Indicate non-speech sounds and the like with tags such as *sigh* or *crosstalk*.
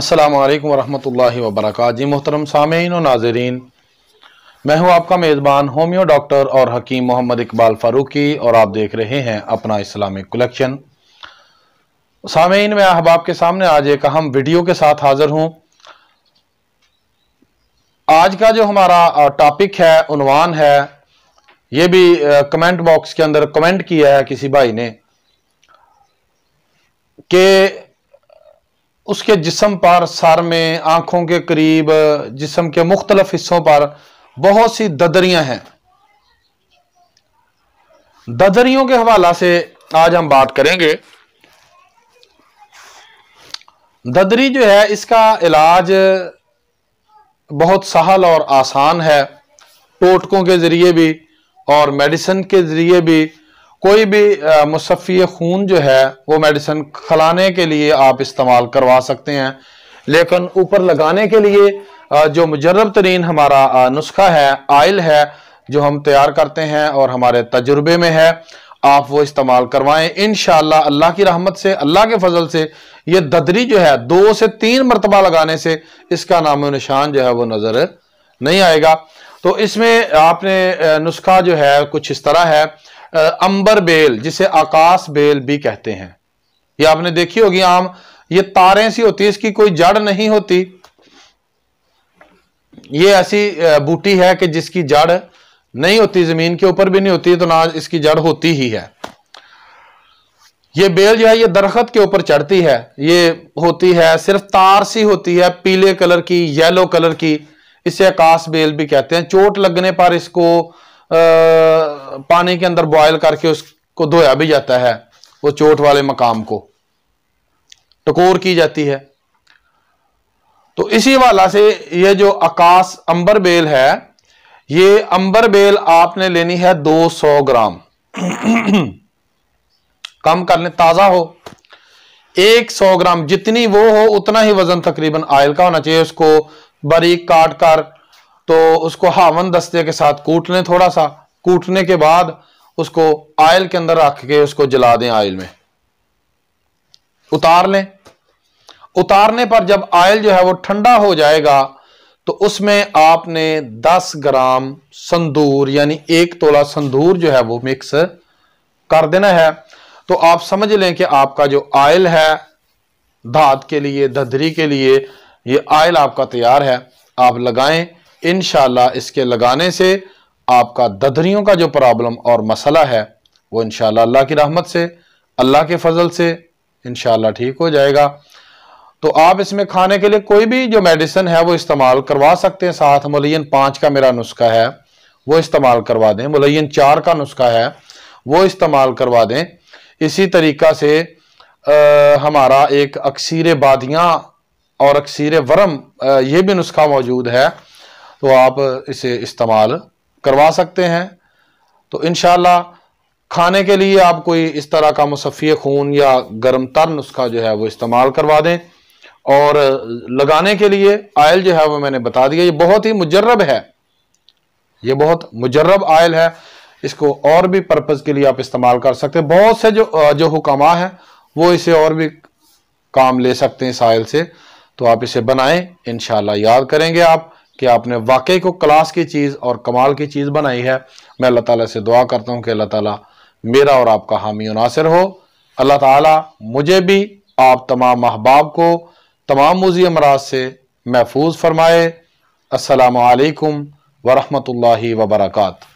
अस्सलाम वालेकुम वरहमतुल्लाहि वबरक जी मोहतरम सामीन और नाजरीन मैं हूं आपका मेज़बान होम्यो डॉक्टर और हकीम मोहम्मद इकबाल फ़ारूकी और आप देख रहे हैं अपना इस्लामिक कलेक्शन सामीन मैं अहबाब के सामने आज एक अहम वीडियो के साथ हाज़िर हूँ आज का जो हमारा टॉपिक है उनवान है ये भी कमेंट बॉक्स के अंदर कमेंट किया है किसी भाई ने के उसके जिसम पर सर में आँखों के करीब जिसम के मुख्तलफ हिस्सों पर बहुत सी ददरियां हैं ददरियों के हवाला से आज हम बात करेंगे ददरी जो है इसका इलाज बहुत सहल और आसान है टोटकों के ज़रिए भी और मेडिसिन के ज़रिए भी कोई भी मुसफ़ी खून जो है वो मेडिसिन खिलाने के लिए आप इस्तेमाल करवा सकते हैं लेकिन ऊपर लगाने के लिए जो मुजरब तरीन हमारा नुस्खा है आयल है जो हम तैयार करते हैं और हमारे तजुर्बे में है आप वो इस्तेमाल करवाएं इन अल्लाह की रहमत से अल्लाह के फजल से ये ददरी जो है दो से तीन मरतबा लगाने से इसका नाम निशान जो है वो नज़र नहीं आएगा तो इसमें आपने नुस्खा जो है कुछ इस तरह है अंबर बेल जिसे आकाश बेल भी कहते हैं ये आपने देखी होगी आम ये तारें सी होती है इसकी कोई जड़ नहीं होती ये ऐसी बूटी है कि जिसकी जड़ नहीं होती जमीन के ऊपर भी नहीं होती तो ना इसकी जड़ होती ही है ये बेल जो है ये दरखत के ऊपर चढ़ती है ये होती है सिर्फ तार सी होती है पीले कलर की येलो कलर की इसे आकाश बेल भी कहते हैं चोट लगने पर इसको पानी के अंदर बॉयल करके उसको धोया भी जाता है वो चोट वाले मकाम को टकोर की जाती है तो इसी वाला से ये जो आकाश अंबर बेल है ये अंबर बेल आपने लेनी है 200 ग्राम *clears throat* कम कर ले ताजा हो 100 ग्राम जितनी वो हो उतना ही वजन तकरीबन आयल का होना चाहिए उसको बारीक काट कर तो उसको हावन दस्ते के साथ कूट लें थोड़ा सा कूटने के बाद उसको आयल के अंदर रख के उसको जला दें आयल में उतार लें उतारने पर जब आयल जो है वो ठंडा हो जाएगा तो उसमें आपने 10 ग्राम संदूर यानी एक तोला संदूर जो है वो मिक्स कर देना है तो आप समझ लें कि आपका जो आयल है धात के लिए धधरी के लिए ये आयल आपका तैयार है आप लगाएं इन इसके लगाने से आपका ददरियों का जो प्रॉब्लम और मसला है वो इन अल्लाह की रहमत से अल्लाह के फजल से इनशाला ठीक हो जाएगा तो आप इसमें खाने के लिए कोई भी जो मेडिसिन है वो इस्तेमाल करवा सकते हैं साथ मुलैन पाँच का मेरा नुस्खा है वो इस्तेमाल करवा दें मुलैन चार का नुस्खा है वो इस्तेमाल करवा दें इसी तरीका से आ, हमारा एक अक्सर बादियाँ और अक्सर वरम आ, ये भी नुस्खा मौजूद है तो आप इसे इस्तेमाल करवा सकते हैं तो इन खाने के लिए आप कोई इस तरह का मुसफ़ी खून या गर्म तर नुस्खा जो है वो इस्तेमाल करवा दें और लगाने के लिए आयल जो है वो मैंने बता दिया ये बहुत ही मुजरब है ये बहुत मुजरब आयल है इसको और भी पर्पज़ के लिए आप इस्तेमाल कर सकते हैं बहुत से जो जो हुकामा हैं वो इसे और भी काम ले सकते हैं इस आयल से तो आप इसे बनाएं इन याद करेंगे आप कि आपने वाकई को क्लास की चीज़ और कमाल की चीज़ बनाई है मैं अल्लाह ताला से दुआ करता हूँ कि अल्लाह ताला मेरा और आपका हामी नासिर हो अल्लाह ताला मुझे भी आप तमाम अहबाब को तमाम मुजी अमराज से महफूज फरमाए असलकम वरहमल वबरकू